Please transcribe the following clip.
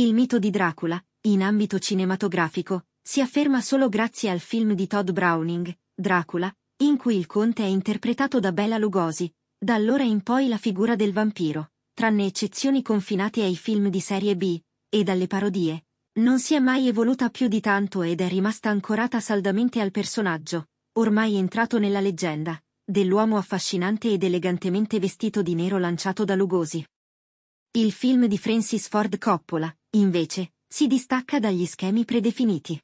Il mito di Dracula, in ambito cinematografico, si afferma solo grazie al film di Todd Browning, Dracula, in cui il conte è interpretato da Bella Lugosi. Da allora in poi la figura del vampiro, tranne eccezioni confinate ai film di serie B e dalle parodie, non si è mai evoluta più di tanto ed è rimasta ancorata saldamente al personaggio, ormai entrato nella leggenda, dell'uomo affascinante ed elegantemente vestito di nero lanciato da Lugosi. Il film di Francis Ford Coppola, Invece, si distacca dagli schemi predefiniti.